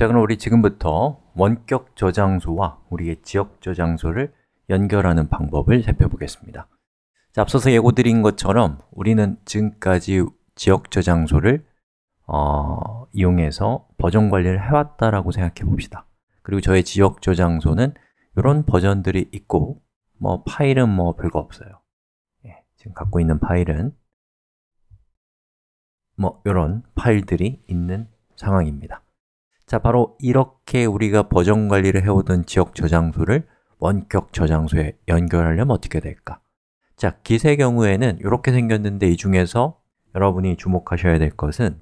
자, 그럼 우리 지금부터 원격 저장소와 우리의 지역 저장소를 연결하는 방법을 살펴보겠습니다 자, 앞서서 예고드린 것처럼 우리는 지금까지 지역 저장소를 어, 이용해서 버전 관리를 해왔다라고 생각해 봅시다 그리고 저의 지역 저장소는 이런 버전들이 있고 뭐 파일은 뭐 별거 없어요 예, 지금 갖고 있는 파일은 뭐 이런 파일들이 있는 상황입니다 자, 바로 이렇게 우리가 버전 관리를 해오던 지역 저장소를 원격 저장소에 연결하려면 어떻게 될까? 자, 기세 경우에는 이렇게 생겼는데 이 중에서 여러분이 주목하셔야 될 것은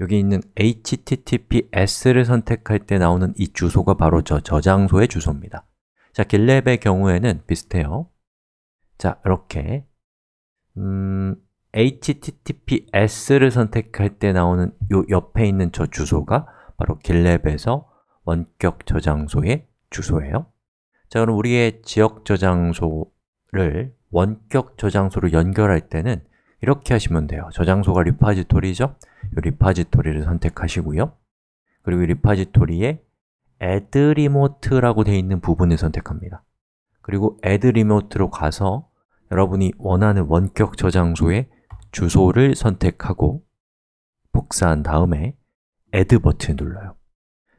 여기 있는 https를 선택할 때 나오는 이 주소가 바로 저 저장소의 주소입니다 자, 길랩의 경우에는 비슷해요 자, 이렇게 음, https를 선택할 때 나오는 이 옆에 있는 저 주소가 바로 길랩에서 원격 저장소의 주소예요 자, 그럼 우리의 지역 저장소를 원격 저장소로 연결할 때는 이렇게 하시면 돼요 저장소가 리파지토리죠? 이 리파지토리를 선택하시고요 그리고 리파지토리에 add remote라고 되어 있는 부분을 선택합니다 그리고 add remote로 가서 여러분이 원하는 원격 저장소의 주소를 선택하고 복사한 다음에 add 버튼 눌러요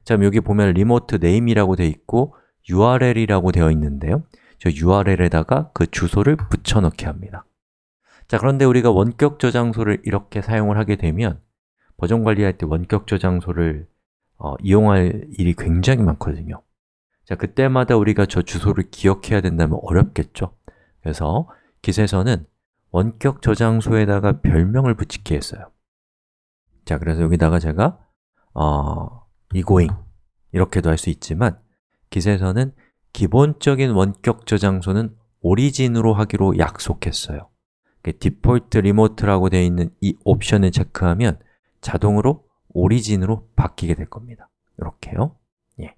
자, 그럼 여기 보면 리모트 네임이라고 되어 있고 url이라고 되어 있는데요 저 url에다가 그 주소를 붙여넣기 합니다 자, 그런데 우리가 원격 저장소를 이렇게 사용을 하게 되면 버전 관리할 때 원격 저장소를 어, 이용할 일이 굉장히 많거든요 자, 그때마다 우리가 저 주소를 기억해야 된다면 어렵겠죠 그래서 기세서는 원격 저장소에다가 별명을 붙이게 했어요 자, 그래서 여기다가 제가 어, 이고잉 이렇게도 할 수 있지만 기세에서는 기본적인 원격 저장소는 오리진으로 하기로 약속했어요 디폴트 리모트라고 되어 있는 이 옵션을 체크하면 자동으로 오리진으로 바뀌게 될 겁니다 이렇게요 예.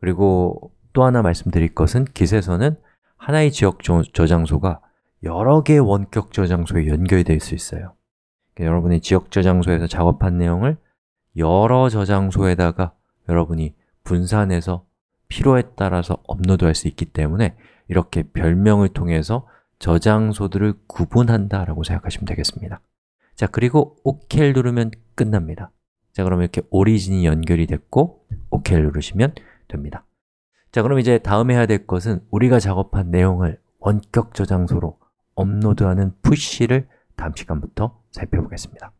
그리고 또 하나 말씀드릴 것은 깃에서는 하나의 지역 저장소가 여러 개의 원격 저장소에 연결될 수 있어요 여러분이 지역 저장소에서 작업한 내용을 여러 저장소에다가 여러분이 분산해서 필요에 따라서 업로드할 수 있기 때문에 이렇게 별명을 통해서 저장소들을 구분한다라고 생각하시면 되겠습니다 자, 그리고 OK를 누르면 끝납니다 자, 그럼 이렇게 오리진이 연결이 됐고 OK를 누르시면 됩니다 자, 그럼 이제 다음에 해야 될 것은 우리가 작업한 내용을 원격 저장소로 업로드하는 푸시를 다음 시간부터 살펴보겠습니다